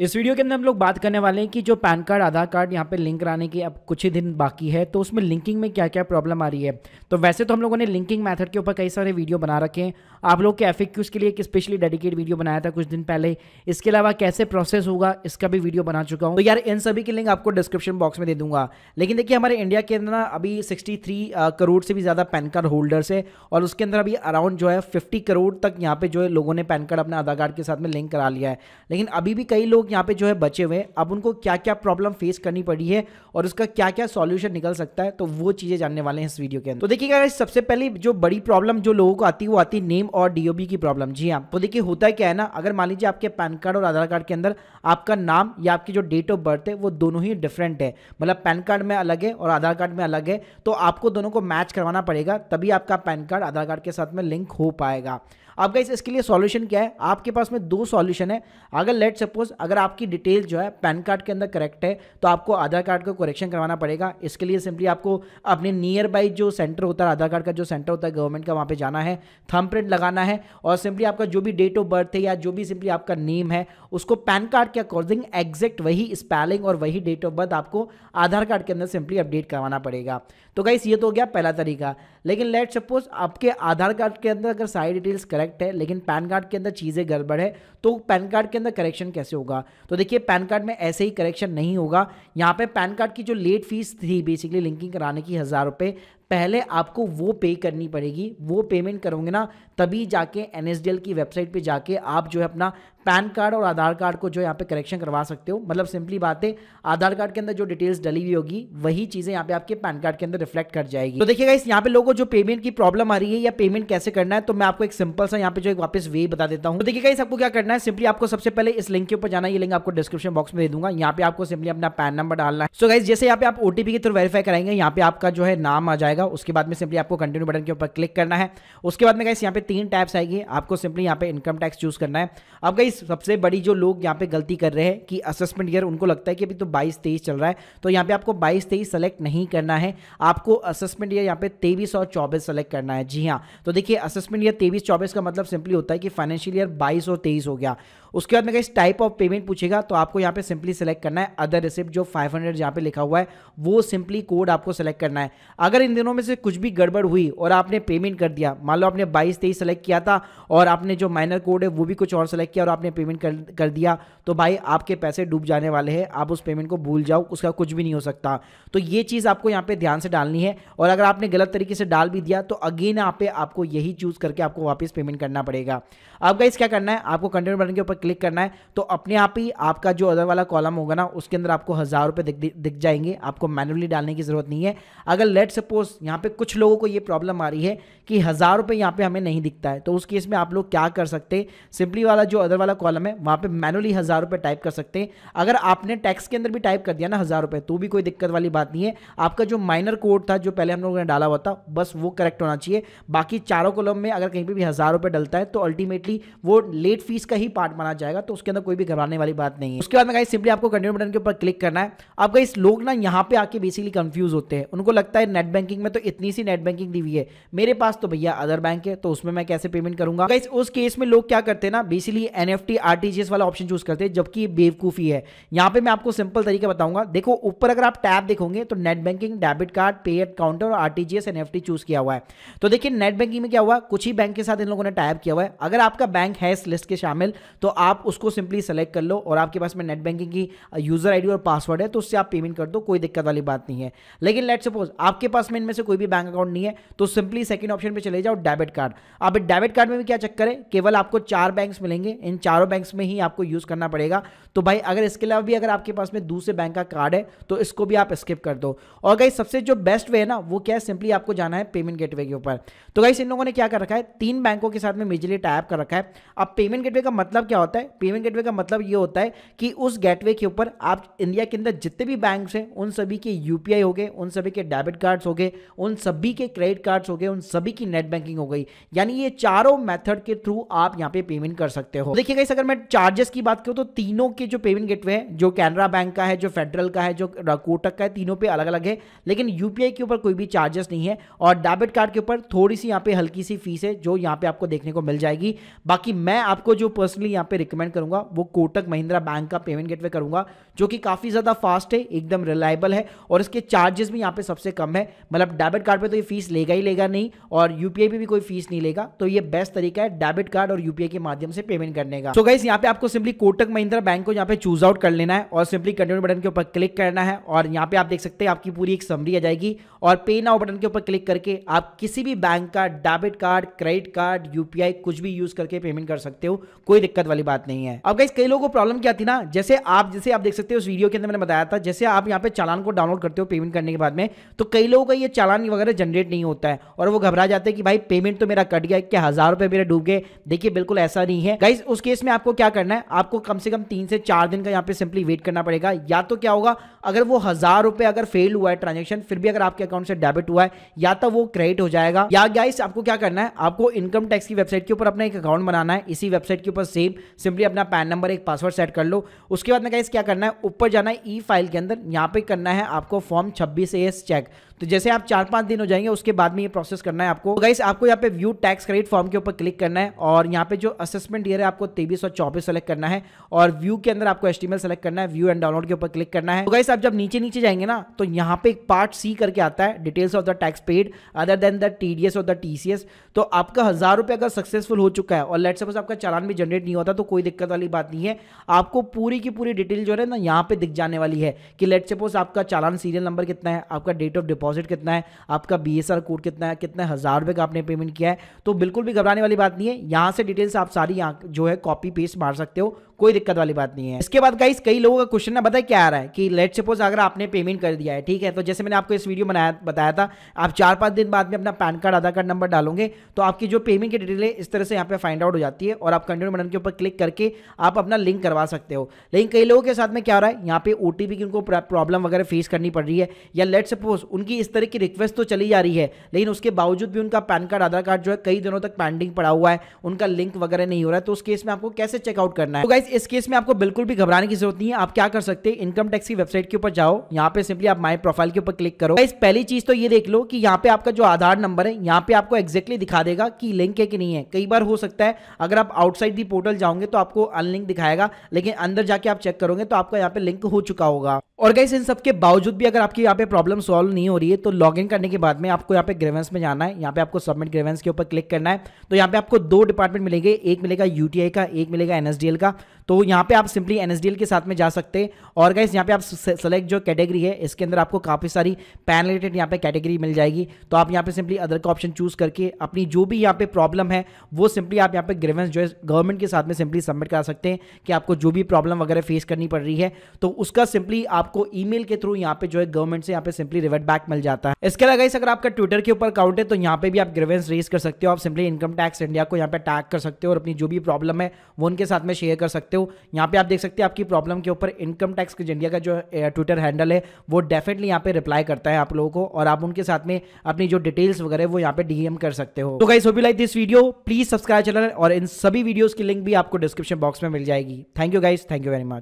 इस वीडियो के अंदर हम लोग बात करने वाले हैं कि जो पैन कार्ड आधार कार्ड यहाँ पे लिंक कराने की अब कुछ ही दिन बाकी है तो उसमें लिंकिंग में क्या क्या प्रॉब्लम आ रही है तो वैसे तो हम लोगों ने लिंकिंग मेथड के ऊपर कई सारे वीडियो बना रखे हैं आप लोग के एफ के लिए एक स्पेशली डेडिकेट वीडियो बनाया था कुछ दिन पहले इसके अलावा कैसे प्रोसेस होगा इसका भी वीडियो बना चुका हूँ तो यार इन सभी की लिंक आपको डिस्क्रिप्शन बॉक्स में दे दूंगा लेकिन देखिए हमारे इंडिया के अंदर ना अभी सिक्सटी करोड़ से भी ज़्यादा पैन कार्ड होल्डर्स है और उसके अंदर अभी अराउंड जो है फिफ्टी करोड़ तक यहाँ पे जो है लोगों ने पैन कार्ड अपने आधार कार्ड के साथ में लिंक करा लिया है लेकिन अभी भी कई लोग लोग यहाँ पे जो है बचे हुए हैं अब उनको क्या क्या प्रॉब्लम फेस करनी पड़ी है और उसका क्या क्या सॉल्यूशन निकल सकता है तो वो चीज़ें जानने वाले हैं इस वीडियो के अंदर तो देखिएगा सबसे पहले जो बड़ी प्रॉब्लम जो लोगों को आती है वो आती है नेम और डीओबी की प्रॉब्लम जी हाँ तो देखिए होता है क्या है ना अगर मान लीजिए आपके पैन कार्ड और आधार कार्ड के अंदर आपका नाम या आपकी जो डेट ऑफ बर्थ है वो दोनों ही डिफरेंट है मतलब पैन कार्ड में अलग है और आधार कार्ड में अलग है तो आपको दोनों को मैच करवाना पड़ेगा तभी आपका पैन कार्ड आधार कार्ड के साथ में लिंक हो पाएगा आपका इस इसके लिए सॉल्यूशन क्या है आपके पास में दो सॉल्यूशन है अगर लेट सपोज अगर आपकी डिटेल जो है पैन कार्ड के अंदर करेक्ट है तो आपको आधार कार्ड का करेक्शन करवाना पड़ेगा इसके लिए सिंपली आपको अपने नियर बाई जो सेंटर होता है आधार कार्ड का जो सेंटर होता है गवर्नमेंट का वहाँ पर जाना है थम लगाना है और सिंपली आपका जो भी डेट ऑफ बर्थ है या जो भी सिंपली आपका नेम है उसको पैन कार्ड के अकॉर्डिंग एग्जैक्ट वही स्पेलिंग और वही डेट ऑफ बर्थ आपको आधार कार्ड के अंदर सिंपली अपडेट करवाना पड़ेगा तो गाइस ये तो हो गया पहला तरीका लेकिन लेट सपोज आपके आधार कार्ड के अंदर अगर सारी डिटेल्स करेक्ट है लेकिन पैन कार्ड के अंदर चीज़ें गड़बड़ है तो पैन कार्ड के अंदर करेक्शन कैसे होगा तो देखिए पैन कार्ड में ऐसे ही करेक्शन नहीं होगा यहाँ पे पैन कार्ड की जो लेट फीस थी बेसिकली लिंकिंग कराने की हज़ार रुपये पहले आपको वो पे करनी पड़ेगी वो पेमेंट करोगे ना तभी जाके एन की वेबसाइट पे जाके आप जो है अपना पैन कार्ड और आधार कार्ड को जो यहाँ पे करेक्शन करवा सकते हो मतलब सिंपली बात है आधार कार्ड के अंदर जो डिटेल्स डली हुई होगी वही चीज़ें यहाँ पे आपके पैन कार्ड के अंदर रिफ्लेक्ट कर जाएगी तो देखिएगा इस यहाँ पे लोगों को जो पेमेंट की प्रॉब्लम आ रही है या पेमेंट कैसे करना है तो मैं आपको एक सिंपल सा यहाँ पे जो एक वापस वे बता देता हूँ तो देखिएगा इस आपको क्या करना है सिंपली आपको सबसे पहले इस लिंक के ऊपर जाना ये लिंक आपको डिस्क्रिप्शन बॉक्स में दे दूंगा यहाँ पे आपको सिंपली अपना पैन नंबर डालना है सो गाइज जैसे यहाँ पे आप ओटीपी के थ्रू वेरीफाई कराएंगे यहाँ पे आपका जो है नाम आ जाएगा उसके बाद में सिंपली आपको कंटिन्यू बटन के ऊपर क्लिक करना है उसके बाद में गाइस यहाँ पे तीन टैप्स आएगी आपको सिंपली यहाँ पे इनकम टैक्स चूज करना है अब गाइस सबसे बड़ी जो लोग यहाँ पे गलती कर रहे हैं कि असेसमेंट ईयर उनको लगता है कि अभी तो 22 तेईस चल रहा है तो यहाँ पे आपको 22 तेईस सेलेक्ट नहीं करना है आपको असेसमेंट ईयर यहाँ पे तेईस और चौबीस सेलेक्ट करना है जी हाँ तो देखिए असेसमेंट ईयर तेईस चौबीस का मतलब सिंपली होता है कि फाइनेंशियल ईयर बाईस और तेईस हो गया उसके बाद में इस टाइप ऑफ पेमेंट पूछेगा तो आपको यहाँ पे सिंपली सेलेक्ट करना है अदर रिसिप्ट जो 500 हंड्रेड यहाँ पे लिखा हुआ है वो सिंपली कोड आपको सेलेक्ट करना है अगर इन दिनों में से कुछ भी गड़बड़ हुई और आपने पेमेंट कर दिया मान लो आपने 22 तेईस सेलेक्ट किया था और आपने जो माइनर कोड है वो भी कुछ और सेलेक्ट किया और आप आपने पेमेंट कर कर दिया तो भाई आपके पैसे डूब जाने वाले हैं आप उस पेमेंट को भूल जाओ उसका कुछ भी नहीं हो सकता तो ये चीज़ आपको यहाँ पे ध्यान से डालनी है और अगर आपने गलत तरीके से डाल भी दिया तो अगेन यहाँ पे आपको यही चूज़ करके आपको वापस पेमेंट करना पड़ेगा अब गाइस क्या करना है आपको कंटेंट बटन के ऊपर क्लिक करना है तो अपने आप ही आपका जो अदर वाला कॉलम होगा ना उसके अंदर आपको हज़ार रुपये दिख, दिख जाएंगे आपको मैनुअली डालने की ज़रूरत नहीं है अगर लेट सपोज यहाँ पे कुछ लोगों को ये प्रॉब्लम आ रही है कि हज़ार रुपये यहाँ पे हमें नहीं दिखता है तो उस केस में आप लोग क्या कर सकते सिंपली वाला जो अदर वाला वाला कॉलम है वहां पे मैनुअली हज़ार रुपए टाइप कर सकते हैं अगर आपने टैक्स के अंदर भी टाइप कर दिया ना हज़ार रुपए तो भी कोई दिक्कत वाली बात नहीं है आपका जो माइनर कोड था जो पहले हम लोगों ने डाला हुआ था बस वो करेक्ट होना चाहिए बाकी चारों कॉलम में अगर कहीं पर भी हज़ार रुपए डलता है तो अल्टीमेटली वो लेट फीस का ही पार्ट माना जाएगा तो उसके अंदर कोई भी घबराने वाली बात नहीं है उसके बाद में गाइस सिंपली आपको कंटिन्यू बटन के ऊपर क्लिक करना है अब कई लोग ना यहाँ पे आके बेसिकली कंफ्यूज होते हैं उनको लगता है नेट बैंकिंग में तो इतनी सी नेट बैंकिंग दी हुई है मेरे पास तो भैया अदर बैंक है तो उसमें मैं कैसे पेमेंट करूंगा उस केस में लोग क्या करते हैं ना बेसिकली एन एनएफटी आरटीजीएस वाला ऑप्शन चूज करते हैं जबकि बेवकूफ़ी है यहां पे मैं आपको सिंपल तरीके बताऊंगा देखो ऊपर अगर आप टैब देखोगे तो net banking debit card pay at counter और आरटीजीएस एनएफटी चूज किया हुआ है तो देखिए नेट बैंकिंग में क्या हुआ कुछ ही बैंक के साथ इन लोगों ने टाइप किया हुआ है अगर आपका बैंक है इस लिस्ट के शामिल तो आप उसको सिंपली सेलेक्ट कर लो और आपके पास में नेट बैंकिंग की यूजर आईडी और पासवर्ड है तो उससे आप पेमेंट कर दो कोई दिक्कत वाली बात नहीं है लेकिन लेट सपोज आपके पास में इनमें से कोई भी बैंक अकाउंट नहीं है तो सिंपली सेकंड ऑप्शन पर चले जाओ डेबिट कार्ड अब डेबिट कार्ड में भी क्या चक्कर है केवल आपको चार बैंक्स मिलेंगे इन चार चारों बैंक में ही आपको यूज़ करना पड़ेगा तो भाई अगर इसके अलावा भी अगर आपके पास में दूसरे बैंक का कार्ड है तो इसको भी आप स्किप कर दो और गाइस सबसे जो बेस्ट वे है ना वो क्या है सिंपली आपको जाना है पेमेंट गेटवे के ऊपर तो गाइस इन लोगों ने क्या कर रखा है तीन बैंकों के साथ में मेजरली टाइप कर रखा है अब पेमेंट गेटवे का मतलब क्या होता है पेमेंट गेटवे का मतलब ये होता है कि उस गेटवे के ऊपर आप इंडिया के अंदर जितने भी बैंक हैं उन सभी के यूपीआई हो गए उन सभी के डेबिट कार्ड्स हो गए उन सभी के क्रेडिट कार्ड्स हो गए उन सभी की नेट बैंकिंग हो गई यानी ये चारों मेथड के थ्रू आप यहाँ पे पेमेंट कर सकते हो देखिए देखिए गाइस अगर मैं चार्जेस की बात करूँ तो तीनों के जो पेमेंट गेटवे है जो कैनरा बैंक का है जो फेडरल का है जो कोटक का है तीनों पे अलग अलग है लेकिन यूपीआई के ऊपर कोई भी चार्जेस नहीं है और डेबिट कार्ड के ऊपर थोड़ी सी यहाँ पे हल्की सी फीस है जो यहाँ पे आपको देखने को मिल जाएगी बाकी मैं आपको जो पर्सनली यहाँ पे रिकमेंड करूंगा वो कोटक महिंद्रा बैंक का पेमेंट गेटवे करूंगा जो कि काफ़ी ज़्यादा फास्ट है एकदम रिलायबल है और इसके चार्जेस भी यहाँ पे सबसे कम है मतलब डेबिट कार्ड पर तो ये फीस लेगा ही लेगा नहीं और यूपीआई पर भी कोई फीस नहीं लेगा तो ये बेस्ट तरीका है डेबिट कार्ड और यूपीआई के माध्यम से पेमेंट करने बनेगा तो गाइस यहाँ पे आपको सिंपली कोटक महिंद्रा बैंक को यहाँ पे चूज आउट कर लेना है और सिंपली कंटिन्यू बटन के ऊपर क्लिक करना है और यहाँ पे आप देख सकते हैं आपकी पूरी एक समरी आ जाएगी और पे नाउ बटन के ऊपर क्लिक करके आप किसी भी बैंक का debit card credit card UPI कुछ भी यूज करके पेमेंट कर सकते हो कोई दिक्कत वाली बात नहीं है अब गाइस कई लोगों को प्रॉब्लम क्या थी ना जैसे आप जैसे आप देख सकते हो उस वीडियो के अंदर मैंने बताया था जैसे आप यहाँ पे चालान को डाउनलोड करते हो पेमेंट करने के बाद में तो कई लोगों का ये चालान वगैरह जनरेट नहीं होता है और वो घबरा जाते हैं कि भाई पेमेंट तो मेरा कट गया क्या हजार रुपए मेरे डूब गए देखिए बिल्कुल ऐसा नहीं है गाइस उसके केस में आपको क्या करना है आपको कम से कम तीन से चार दिन का यहाँ पे सिंपली वेट करना पड़ेगा या तो क्या होगा अगर वो हजार रुपए अगर फेल हुआ है ट्रांजेक्शन फिर भी अगर आपके अकाउंट से डेबिट हुआ है या तो वो क्रेडिट हो जाएगा या गाइस आपको क्या करना है आपको इनकम टैक्स की वेबसाइट के ऊपर अपना एक अकाउंट बनाना है इसी वेबसाइट के ऊपर सेम सिंपली अपना पैन नंबर एक पासवर्ड सेट कर लो उसके बाद में गाइस क्या करना है ऊपर जाना है ई फाइल के अंदर यहाँ पे करना है आपको फॉर्म छब्बीस ए चेक तो जैसे आप चार पांच दिन हो जाएंगे उसके बाद में ये प्रोसेस करना है आपको तो गाइस आपको यहाँ पे व्यू टैक्स क्रेडिट फॉर्म के ऊपर क्लिक करना है और यहाँ पे जो असेसमेंट ईयर है आपको तेईस और चौबीस सेलेक्ट करना है और व्यू के अंदर आपको एस्टिमेट सेलेक्ट करना है व्यू एंड डाउनलोड के ऊपर क्लिक करना है तो गाइस आप जब नीचे नीचे जाएंगे ना तो यहाँ पे एक पार्ट सी करके आता है details of the tax paid other than the T और द टी तो आपका हजार रुपये अगर सक्सेसफुल हो चुका है और लेट सपोज आपका चालान भी जनरेट नहीं होता तो कोई दिक्कत वाली बात नहीं है आपको पूरी की पूरी डिटेल जो है ना यहाँ पे दिख जाने वाली है कि लेट सपोज आपका चालान सीरियल नंबर कितना है आपका डेट ऑफ डिपॉजिट डिपॉजिट कितना है आपका बी एस आर कोड कितना है कितना हज़ार रुपये का आपने पेमेंट किया है तो बिल्कुल भी घबराने वाली बात नहीं है यहाँ से डिटेल्स आप सारी यहाँ जो है कॉपी पेस्ट मार सकते हो कोई दिक्कत वाली बात नहीं है इसके बाद गाइस कई लोगों का क्वेश्चन ना बताया क्या आ रहा है कि लेट सपोज अगर आपने पेमेंट कर दिया है ठीक है तो जैसे मैंने आपको इस वीडियो बनाया बताया था आप चार पांच दिन बाद में अपना PAN card Aadhaar card number डालोगे तो आपकी जो पेमेंट की डिटेल है इस तरह से यहाँ पे फाइंड आउट हो जाती है और आप कंटिन्यू बटन के ऊपर क्लिक करके आप अपना लिंक करवा सकते हो लेकिन कई लोगों के साथ में क्या हो रहा है यहाँ पे ओ की उनको प्रॉब्लम वगैरह फेस करनी पड़ रही है या लेट सपोज उनकी इस तरह की रिक्वेस्ट तो चली जा रही है लेकिन उसके बावजूद भी उनका पैन कार्ड आधार कार्ड जो है कई दिनों तक पेंडिंग पड़ा हुआ है उनका लिंक वगैरह नहीं हो रहा है तो उस केस में आपको कैसे चेकआउट करना है तो गाइस इस केस में आपको बिल्कुल भी घबराने की जरूरत नहीं है आप क्या कर सकते हैं इनकम टैक्स की वेबसाइट के ऊपर जाओ यहाँ पे सिंपली आप माई प्रोफाइल के ऊपर क्लिक करो इस पहली चीज तो ये देख लो कि यहाँ पे आपका जो आधार नंबर है यहाँ पे आपको एक्जेक्टली दिखा देगा कि लिंक है कि नहीं है कई बार हो सकता है अगर आप आउटसाइड दी पोर्टल जाओगे तो आपको अनलिंक दिखाएगा लेकिन अंदर जाके आप चेक करोगे तो आपका यहाँ पे लिंक हो चुका होगा और गाइस इन सब के बावजूद भी अगर आपकी यहाँ पे प्रॉब्लम सॉल्व नहीं हो रही है तो लॉग इन करने के बाद में आपको यहाँ पे ग्रेवेंस में जाना है यहाँ पे आपको सबमिट ग्रेवेंस के ऊपर क्लिक करना है तो यहाँ पे आपको दो डिपार्टमेंट मिलेंगे एक मिलेगा यूटीआई का एक मिलेगा एनएसडीएल का तो यहाँ पे आप सिंपली एनएसडीएल के साथ में जा सकते हैं और गाइस यहाँ पे आप सेलेक्ट जो कैटेगरी है इसके अंदर आपको काफ़ी सारी पैन रिलेटेड यहाँ पे कैटेगरी मिल जाएगी तो आप यहाँ पे सिंपली अदर का ऑप्शन चूज करके अपनी जो भी यहाँ पे प्रॉब्लम है वो सिंपली आप यहाँ पे ग्रेवेंस जो है गवर्नमेंट के साथ में सिंपली सबमिट करा सकते हैं कि आपको जो भी प्रॉब्लम वगैरह फेस करनी पड़ रही है तो उसका सिंपली आप आपको ईमेल के थ्रू यहाँ पे जो है गवर्नमेंट से यहाँ पे सिंपली रिवर्ट बैक मिल जाता है इसके अलावा अगर आपका ट्विटर के ऊपर अकाउंट है तो यहाँ पे भी आप ग्रेवेंस रेज कर सकते हो आप सिंपली इनकम टैक्स इंडिया को यहाँ पे टैग कर सकते हो और अपनी जो भी प्रॉब्लम है वो उनके साथ में शेयर कर सकते हो यहाँ पे आप देख सकते हो आपकी प्रॉब्लम के ऊपर इनकम टैक्स इंडिया का जो ट्विटर हैंडल है वो डेफिनेटली यहाँ पे रिप्लाई करता है आप लोगों को और आप उनके साथ में अपनी जो डिटेल्स वगैरह वो यहाँ पे डीएम कर सकते हो तो guys hope you like this video please subscribe channel और इन सभी वीडियोस की लिंक भी आपको डिस्क्रिप्शन बॉक्स में मिल जाएगी thank you guys thank you very much